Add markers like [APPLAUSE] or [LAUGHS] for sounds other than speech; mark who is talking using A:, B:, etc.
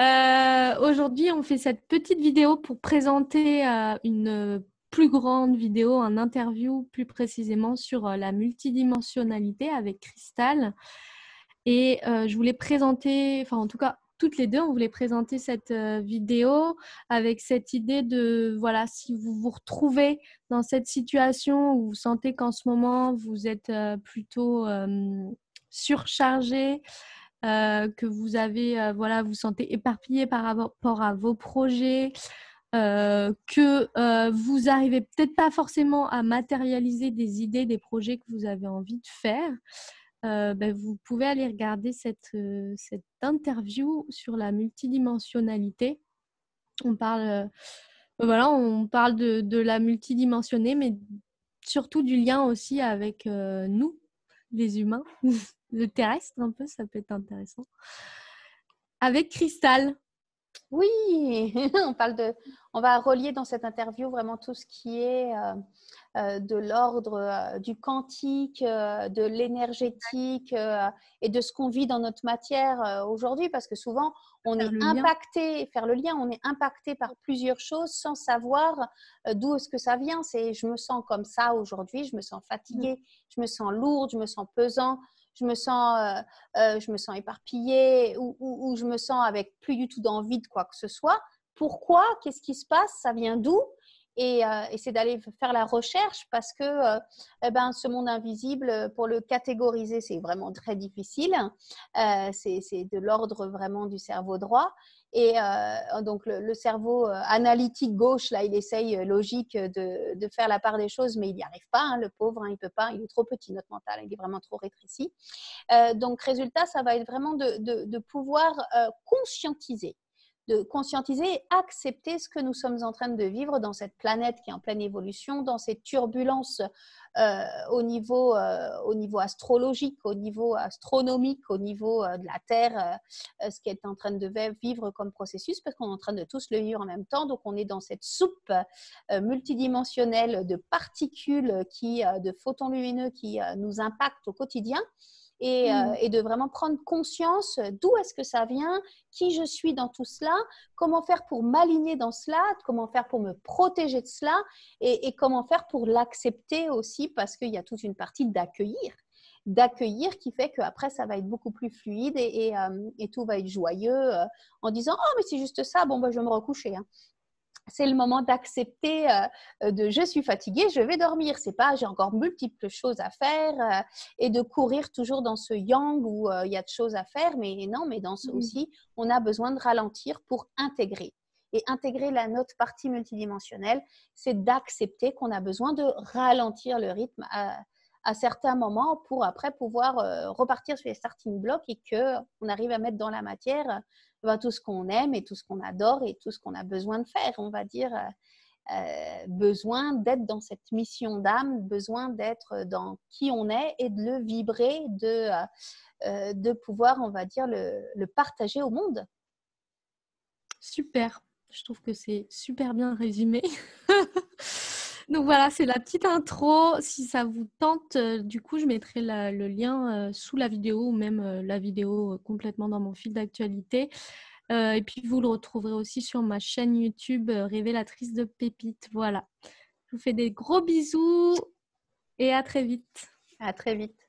A: Euh, aujourd'hui, on fait cette petite vidéo pour présenter euh, une plus grande vidéo, un interview plus précisément sur euh, la multidimensionnalité avec Cristal. Et je voulais présenter, enfin en tout cas toutes les deux, on voulait présenter cette vidéo avec cette idée de, voilà, si vous vous retrouvez dans cette situation où vous sentez qu'en ce moment, vous êtes plutôt surchargé, euh, que vous avez, euh, voilà, vous sentez éparpillé par rapport à vos projets, euh, que vous arrivez peut-être pas forcément à matérialiser des idées, des projets que vous avez envie de faire. Ben, vous pouvez aller regarder cette, interview sur la multidimensionnalité. On parle, voilà, on parle de, de la multidimensionnée, mais surtout du lien aussi avec nous, les humains. [LAUGHS] le terrestre un peu, ça peut être intéressant. Avec Cristal. Oui, [LAUGHS] on parle de, on va relier dans cette interview
B: vraiment tout ce qui est euh, euh, de l'ordre euh, du quantique, de l'énergétique et de ce qu'on vit dans notre matière aujourd'hui, parce que souvent on est impacté, faire le lien, on est impacté par plusieurs choses sans savoir d'où est-ce que ça vient. C'est je me sens comme ça aujourd'hui, je me sens fatiguée, mm. je me sens lourde, je me sens pesant, je me sens, euh, euh, je me sens éparpillée ou, je me sens avec plus du tout d'envie de quoi que ce soit. Pourquoi Qu'est-ce qui se passe Ça vient d'où euh, et, c'est d'aller faire la recherche parce que euh, eh ben, ce monde invisible, euh, pour le catégoriser, c'est vraiment très difficile. c'est de l'ordre vraiment du cerveau droit. Et donc le, cerveau analytique gauche, là, il essaye logique de, faire la part des choses, mais il n'y arrive pas, hein, le pauvre, hein, il peut pas, il est trop petit, notre mental, il est vraiment trop rétréci. donc résultat, ça va être vraiment de pouvoir conscientiser de conscientiser et accepter ce que nous sommes en train de vivre dans cette planète qui est en pleine évolution, dans cette turbulences euh, au, niveau, euh, au niveau astrologique, au niveau astronomique, au niveau euh, de la Terre, ce qui est en train de vivre comme processus, parce qu'on est en train de tous le vivre en même temps. Donc on est dans cette soupe multidimensionnelle de particules, qui, de photons lumineux qui nous impactent au quotidien. Euh, mm. et, de vraiment prendre conscience d'où est-ce que ça vient, qui je suis dans tout cela, comment faire pour m'aligner dans cela, comment faire pour me protéger de cela et, comment faire pour l'accepter aussi parce qu'il y a toute une partie d'accueillir d'accueillir qui fait qu'après ça va être beaucoup plus fluide et, euh, tout va être joyeux euh, en disant oh mais c'est juste ça bon ben je vais me recoucher hein c'est le moment d'accepter euh, de je suis fatiguée, je vais dormir. C'est pas j'ai encore multiples choses à faire euh, et de courir toujours dans ce yang où euh, il y a de choses à faire, mais non, mais dans ce mmh aussi, on a besoin de ralentir pour intégrer. Et intégrer la note partie multidimensionnelle, c'est d'accepter qu'on a besoin de ralentir le rythme à certains moments pour après pouvoir euh, repartir sur les starting blocks et que on arrive à mettre dans la matière euh, bah, tout ce qu'on aime et tout ce qu'on adore et tout ce qu'on a besoin de faire, on va dire. Euh, besoin d'être dans cette mission d'âme, besoin d'être dans qui on est et de le vibrer, de, de pouvoir, on va dire, le, partager au monde.
A: Super, je trouve que c'est super bien résumé. [LAUGHS] Donc voilà, c'est la petite intro. Si ça vous tente, euh, du coup, je mettrai le lien euh, sous la vidéo ou même euh, la vidéo complètement dans mon fil d'actualité. et puis, vous le retrouverez aussi sur ma chaîne YouTube Révélatrice de Pépites. Voilà. Je vous fais des gros bisous et à très vite. À très vite.